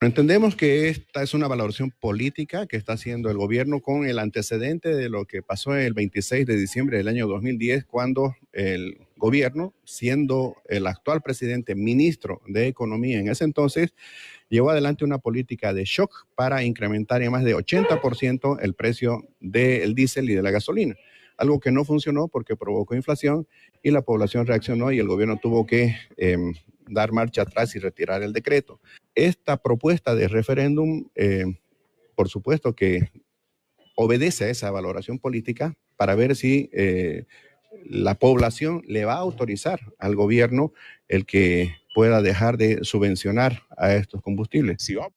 Entendemos que esta es una valoración política que está haciendo el gobierno con el antecedente de lo que pasó el 26 de diciembre del año 2010, cuando el gobierno, siendo el actual presidente ministro de Economía en ese entonces, llevó adelante una política de shock para incrementar en más de 80% el precio del diésel y de la gasolina algo que no funcionó porque provocó inflación y la población reaccionó y el gobierno tuvo que em, dar marcha atrás y retirar el decreto. Esta propuesta de referéndum, eh, por supuesto que obedece a esa valoración política para ver si eh, la población le va a autorizar al gobierno el que pueda dejar de subvencionar a estos combustibles.